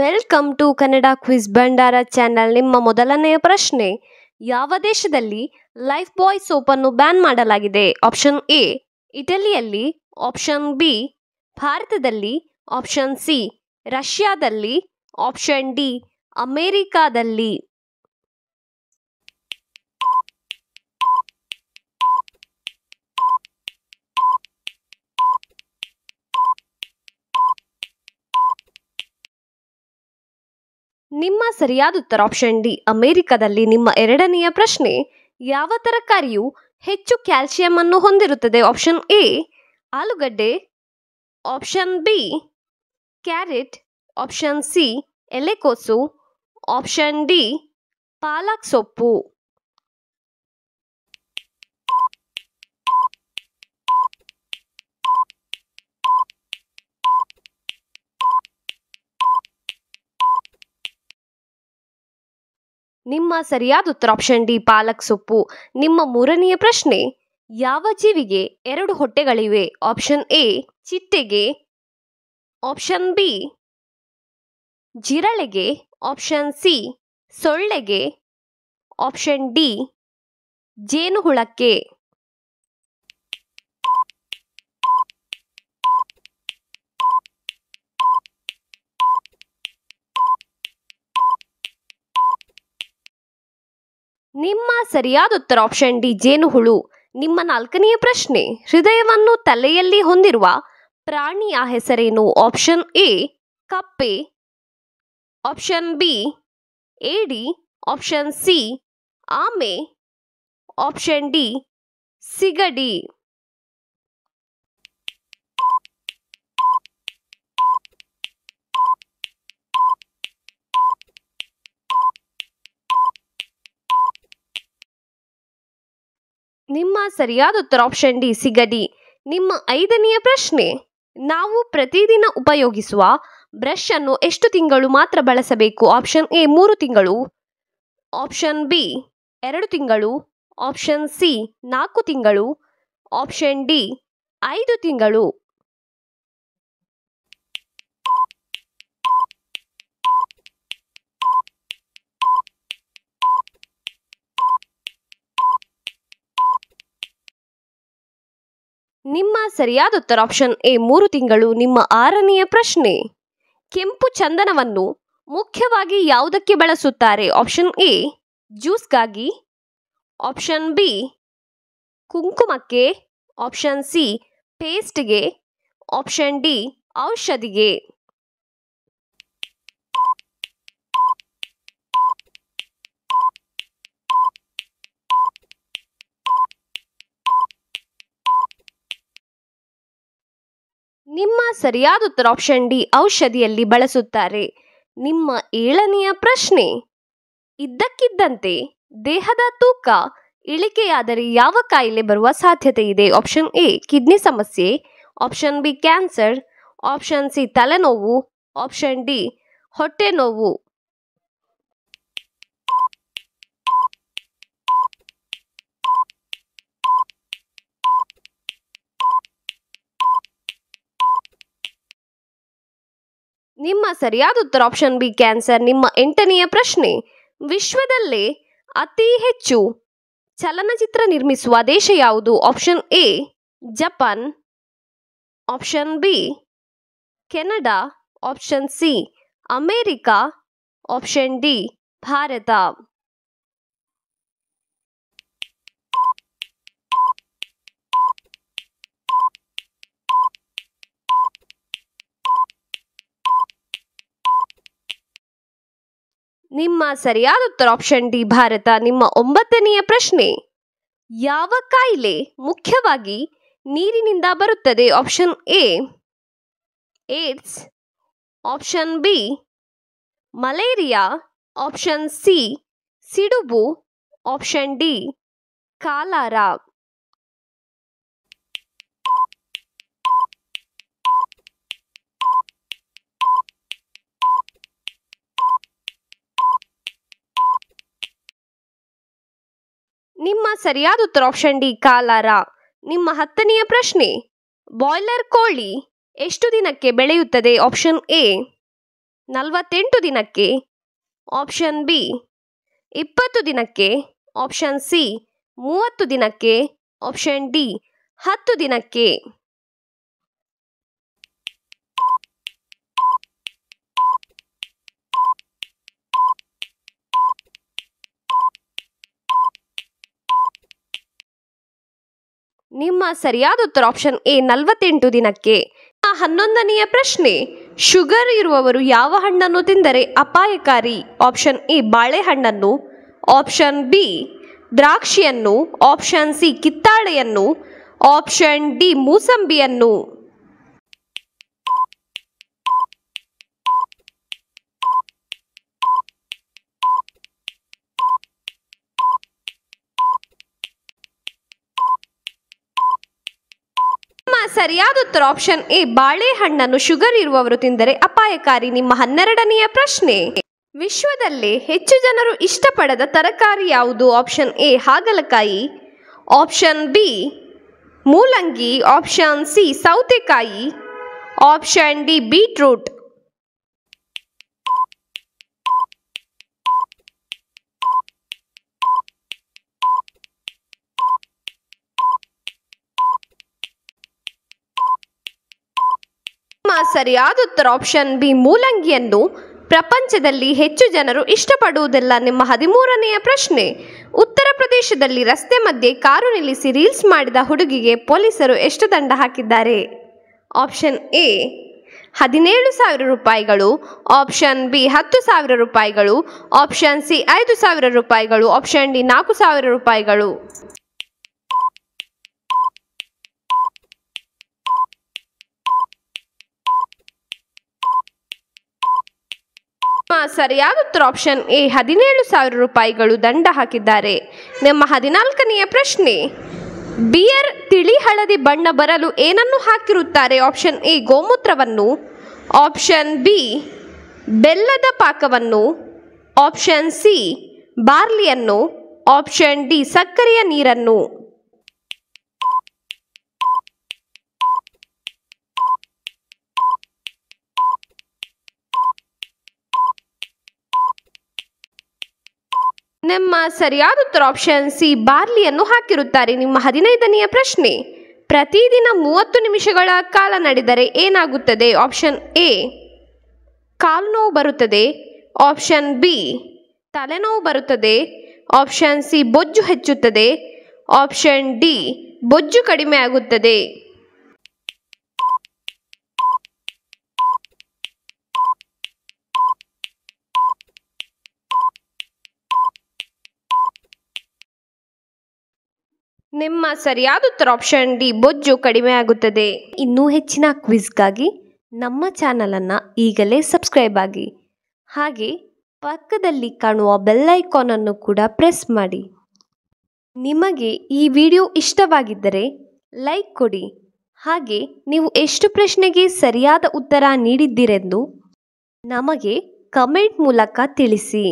welcome to Kannada quiz ಭಂಡಾರ channel ನಿಮ್ಮ ಮೊದಲನೆಯ ಪ್ರಶ್ನೆ ಯಾವ ದೇಶದಲ್ಲಿ ಲೈಫ್ ಬಾಯ್ ಸೋಪನ್ನು ಬ್ಯಾನ್ ಮಾಡಲಾಗಿದೆ ಆಪ್ಷನ್ ಎ ಇಟಲಿಯಲ್ಲಿ ಆಪ್ಷನ್ ಬಿ ಭಾರತದಲ್ಲಿ ಆಪ್ಷನ್ ಸಿ ರಷ್ಯಾದಲ್ಲಿ ಆಪ್ಷನ್ ಡಿ ಅಮೇರಿಕಾದಲ್ಲಿ ನಿಮ್ಮ ಸರಿಯಾದ ಉತ್ತರ ಆಪ್ಷನ್ ಡಿ ಅಮೆರಿಕದಲ್ಲಿ ನಿಮ್ಮ ಎರಡನೆಯ ಪ್ರಶ್ನೆ ಯಾವ ತರಕಾರಿಯು ಹೆಚ್ಚು ಕ್ಯಾಲ್ಸಿಯಂ ಅನ್ನು ಹೊಂದಿರುತ್ತದೆ ಆಪ್ಷನ್ ಎ ಆಲೂಗಡ್ಡೆ option B carrot option C ಎಲೆಕೋಸು ಆಪ್ಷನ್ ಡಿ ಪಾಲಕ್ ಸೊಪ್ಪು ನಿಮ್ಮ ಸರಿಯಾದ ಉತ್ತರ ಆಪ್ಷನ್ ಡಿ ಪಾಲಕ್ ಸೊಪ್ಪು ನಿಮ್ಮ ಮೂರನೆಯ ಪ್ರಶ್ನೆ ಯಾವ ಜೀವಿಗೆ ಎರಡು ಹೊಟ್ಟೆಗಳಿವೆ ಆಪ್ಷನ್ ಎ ಚಿಟ್ಟೆಗೆ ಆಪ್ಷನ್ ಬಿ ಜಿರಳೆಗೆ ಆಪ್ಷನ್ ಸಿ ಸೊಳ್ಳೆಗೆ ಆಪ್ಷನ್ ಡಿ ಜೇನುಹುಳಕ್ಕೆ ನಿಮ್ಮ ಸರಿಯಾದ ಉತ್ತರ ಆಪ್ಷನ್ ಡಿ ಜೇನುಹುಳು ನಿಮ್ಮ ನಾಲ್ಕನೆಯ ಪ್ರಶ್ನೆ ಹೃದಯವನ್ನು ತಲೆಯಲ್ಲಿ ಹೊಂದಿರುವ ಪ್ರಾಣಿಯ ಹೆಸರೇನು ಆಪ್ಷನ್ ಎ ಕಪ್ಪೆ ಆಪ್ಷನ್ ಬಿ ಏಡಿ ಆಪ್ಷನ್ ಸಿ ಆಮೆ ಆಪ್ಷನ್ ಡಿ ಸಿಗಡಿ ನಿಮ್ಮ ಸರಿಯಾದ ಉತ್ತರ ಆಪ್ಷನ್ ಡಿ ಸಿಗಡಿ ನಿಮ್ಮ ಐದನೆಯ ಪ್ರಶ್ನೆ ನಾವು ಪ್ರತಿದಿನ ಉಪಯೋಗಿಸುವ ಬ್ರಷ್ ಅನ್ನು ಎಷ್ಟು ತಿಂಗಳು ಮಾತ್ರ ಬಳಸಬೇಕು ಆಪ್ಷನ್ ಎ ಮೂರು ತಿಂಗಳು ಆಪ್ಷನ್ ಬಿ ಎರಡು ತಿಂಗಳು ಆಪ್ಷನ್ ಸಿ ನಾಲ್ಕು ತಿಂಗಳು ಆಪ್ಷನ್ ಡಿ ಐದು ತಿಂಗಳು ನಿಮ್ಮ ಸರಿಯಾದ ಉತ್ತರ ಆಪ್ಷನ್ ಎ ಮೂರು ತಿಂಗಳು ನಿಮ್ಮ ಆರನೆಯ ಪ್ರಶ್ನೆ ಕೆಂಪು ಚಂದನವನ್ನು ಮುಖ್ಯವಾಗಿ ಯಾವುದಕ್ಕೆ ಬಳಸುತ್ತಾರೆ ಆಪ್ಷನ್ ಎ ಜ್ಯೂಸ್ಗಾಗಿ ಆಪ್ಷನ್ ಬಿ ಕುಂಕುಮಕ್ಕೆ ಆಪ್ಷನ್ ಸಿ ಪೇಸ್ಟ್ಗೆ ಆಪ್ಷನ್ ಡಿ ಔಷಧಿಗೆ ನಿಮ್ಮ ಸರಿಯಾದ ಉತ್ತರ ಆಪ್ಷನ್ ಡಿ ಔಷಧಿಯಲ್ಲಿ ಬಳಸುತ್ತಾರೆ ನಿಮ್ಮ ಏಳನೆಯ ಪ್ರಶ್ನೆ ಇದ್ದಕ್ಕಿದ್ದಂತೆ ದೇಹದ ತೂಕ ಇಳಿಕೆಯಾದರೆ ಯಾವ ಕಾಯಿಲೆ ಬರುವ ಸಾಧ್ಯತೆ ಇದೆ ಆಪ್ಷನ್ ಎ ಕಿಡ್ನಿ ಸಮಸ್ಯೆ option B cancer option C ತಲೆನೋವು ಆಪ್ಷನ್ ಡಿ ಹೊಟ್ಟೆ ನೋವು ನಿಮ್ಮ ಸರಿಯಾದ ಉತ್ತರ ಆಪ್ಷನ್ ಬಿ ಕ್ಯಾನ್ಸರ್ ನಿಮ್ಮ ಎಂಟನೆಯ ಪ್ರಶ್ನೆ ವಿಶ್ವದಲ್ಲೇ ಅತಿ ಹೆಚ್ಚು ಚಲನಚಿತ್ರ ನಿರ್ಮಿಸುವ ದೇಶ ಯಾವುದು option A Japan option B Canada option C America option D Bharat ನಿಮ್ಮ ಸರಿಯಾದ ಉತ್ತರ ಆಪ್ಷನ್ ಡಿ ಭಾರತ ನಿಮ್ಮ ಒಂಬತ್ತನೆಯ ಪ್ರಶ್ನೆ ಯಾವ ಕಾಯಿಲೆ ಮುಖ್ಯವಾಗಿ ನೀರಿನಿಂದ ಬರುತ್ತದೆ option A AIDS option B malaria option C ಸಿಡುಬು ಆಪ್ಷನ್ ಡಿ ಕಾಲಾರ ನಿಮ್ಮ ಸರಿಯಾದ ಉತ್ತರ ಆಪ್ಷನ್ ಡಿ ಕಾಲಾರ ನಿಮ್ಮ ಹತ್ತನೆಯ ಪ್ರಶ್ನೆ ಬಾಯ್ಲರ್ ಕೋಳಿ ಎಷ್ಟು ದಿನಕ್ಕೆ ಬೆಳೆಯುತ್ತದೆ ಆಪ್ಷನ್ ಎ ನಲವತ್ತೆಂಟು ದಿನಕ್ಕೆ ಆಪ್ಷನ್ ಬಿ ಇಪ್ಪತ್ತು ದಿನಕ್ಕೆ ಆಪ್ಷನ್ ಸಿ ಮೂವತ್ತು ದಿನಕ್ಕೆ ಆಪ್ಷನ್ ಡಿ ಹತ್ತು ದಿನಕ್ಕೆ ನಿಮ್ಮ ಸರಿಯಾದ ಉತ್ತರ ಆಪ್ಷನ್ ಎ ನಲವತ್ತೆಂಟು ದಿನಕ್ಕೆ ಹನ್ನೊಂದನೆಯ ಪ್ರಶ್ನೆ ಶುಗರ್ ಇರುವವರು ಯಾವ ಹಣ್ಣನ್ನು ತಿಂದರೆ ಅಪಾಯಕಾರಿ ಆಪ್ಷನ್ ಎ ಬಾಳೆಹಣ್ಣನ್ನು ಆಪ್ಷನ್ ಬಿ ದ್ರಾಕ್ಷಿಯನ್ನು ಆಪ್ಷನ್ ಸಿ ಕಿತ್ತಾಳೆಯನ್ನು ಆಪ್ಷನ್ ಡಿ ಮೂಸಂಬಿಯನ್ನು ಸರಿಯಾದ ಉತ್ತರ ಆಪ್ಷನ್ ಎ ಬಾಳೆಹಣ್ಣನ್ನು ಶುಗರ್ ಇರುವವರು ತಿಂದರೆ ಅಪಾಯಕಾರಿ ನಿಮ್ಮ ಹನ್ನೆರಡನೆಯ ಪ್ರಶ್ನೆ ವಿಶ್ವದಲ್ಲೇ ಹೆಚ್ಚು ಜನರು ಇಷ್ಟಪಡದ ತರಕಾರಿ ಯಾವುದು ಆಪ್ಷನ್ ಎ ಹಾಗಲಕಾಯಿ ಆಪ್ಷನ್ ಬಿ ಮೂಲಂಗಿ ಆಪ್ಷನ್ ಸಿ ಸೌತೆಕಾಯಿ ಆಪ್ಷನ್ ಡಿ ಬೀಟ್ರೂಟ್ ಸರಿಯಾದ ಉತ್ತರ ಆಪ್ಷನ್ ಬಿ ಮೂಲಂಗಿಯನ್ನು ಪ್ರಪಂಚದಲ್ಲಿ ಹೆಚ್ಚು ಜನರು ಇಷ್ಟಪಡುವುದಿಲ್ಲ ನಿಮ್ಮ ಹದಿಮೂರನೆಯ ಪ್ರಶ್ನೆ ಉತ್ತರ ಪ್ರದೇಶದಲ್ಲಿ ರಸ್ತೆ ಮಧ್ಯೆ ಕಾರು ನಿಲ್ಲಿಸಿ ರೀಲ್ಸ್ ಮಾಡಿದ ಹುಡುಗಿಗೆ ಪೊಲೀಸರು ಎಷ್ಟು ದಂಡ ಹಾಕಿದ್ದಾರೆ ಆಪ್ಷನ್ ಎ ಹದಿನೇಳು ಸಾವಿರ ರೂಪಾಯಿಗಳು ಆಪ್ಷನ್ ಬಿ ಹತ್ತು ಸಾವಿರ ರೂಪಾಯಿಗಳು ಆಪ್ಷನ್ ಸಿ ಐದು ಸಾವಿರ ರೂಪಾಯಿಗಳು ಆಪ್ಷನ್ ಡಿ ನಾಲ್ಕು ಸಾವಿರ ರೂಪಾಯಿಗಳು ಸರಿಯಾದ ಉತ್ತರ ಆಪ್ಷನ್ ಎ ಹದಿನೇಳು ಸಾವಿರ ರೂಪಾಯಿಗಳು ದಂಡ ಹಾಕಿದ್ದಾರೆ ನಮ್ಮ ಹದಿನಾಲ್ಕನೆಯ ಪ್ರಶ್ನೆ ಬಿಯರ್ ತಿಳಿ ಹಳದಿ ಬಣ್ಣ ಬರಲು ಏನನ್ನು ಹಾಕಿರುತ್ತಾರೆ ಆಪ್ಷನ್ ಎ ಗೋಮೂತ್ರವನ್ನು ಆಪ್ಷನ್ ಬಿ ಬೆಲ್ಲದ ಪಾಕವನ್ನು ಆಪ್ಷನ್ ಸಿ ಬಾರ್ಲಿಯನ್ನು ಆಪ್ಷನ್ ಡಿ ಸಕ್ಕರೆಯ ನೀರನ್ನು ನಿಮ್ಮ ಸರಿಯಾದ ಉತ್ತರ ಆಪ್ಷನ್ ಸಿ ಬಾರ್ಲಿಯನ್ನು ಹಾಕಿರುತ್ತಾರೆ ನಿಮ್ಮ ಹದಿನೈದನೆಯ ಪ್ರಶ್ನೆ ಪ್ರತಿದಿನ ಮೂವತ್ತು ನಿಮಿಷಗಳ ಕಾಲ ನಡೆದರೆ ಏನಾಗುತ್ತದೆ ಆಪ್ಷನ್ ಎ ಕಾಲು ನೋವು ಬರುತ್ತದೆ ಆಪ್ಷನ್ ಬಿ ತಲೆನೋವು ಬರುತ್ತದೆ ಆಪ್ಷನ್ ಸಿ ಬೊಜ್ಜು ಹೆಚ್ಚುತ್ತದೆ ಆಪ್ಷನ್ ಡಿ ಬೊಜ್ಜು ಕಡಿಮೆ ಆಗುತ್ತದೆ ನಿಮ್ಮ ಸರಿಯಾದ ಉತ್ತರ ಆಪ್ಷನ್ ಡಿ ಬೊಜ್ಜು ಕಡಿಮೆ ಆಗುತ್ತದೆ ಇನ್ನೂ ಹೆಚ್ಚಿನ ಕ್ವಿಜ್ಗಾಗಿ ನಮ್ಮ ಚಾನಲನ್ನು ಈಗಲೇ ಸಬ್ಸ್ಕ್ರೈಬ್ ಆಗಿ ಹಾಗೆ ಪಕ್ಕದಲ್ಲಿ ಕಾಣುವ ಬೆಲ್ ಐಕಾನನ್ನು ಕೂಡ ಪ್ರೆಸ್ ಮಾಡಿ ನಿಮಗೆ ಈ ವಿಡಿಯೋ ಇಷ್ಟವಾಗಿದ್ದರೆ ಲೈಕ್ ಕೊಡಿ ಹಾಗೆ ನೀವು ಎಷ್ಟು ಪ್ರಶ್ನೆಗೆ ಸರಿಯಾದ ಉತ್ತರ ನೀಡಿದ್ದೀರೆಂದು ನಮಗೆ ಕಮೆಂಟ್ ಮೂಲಕ ತಿಳಿಸಿ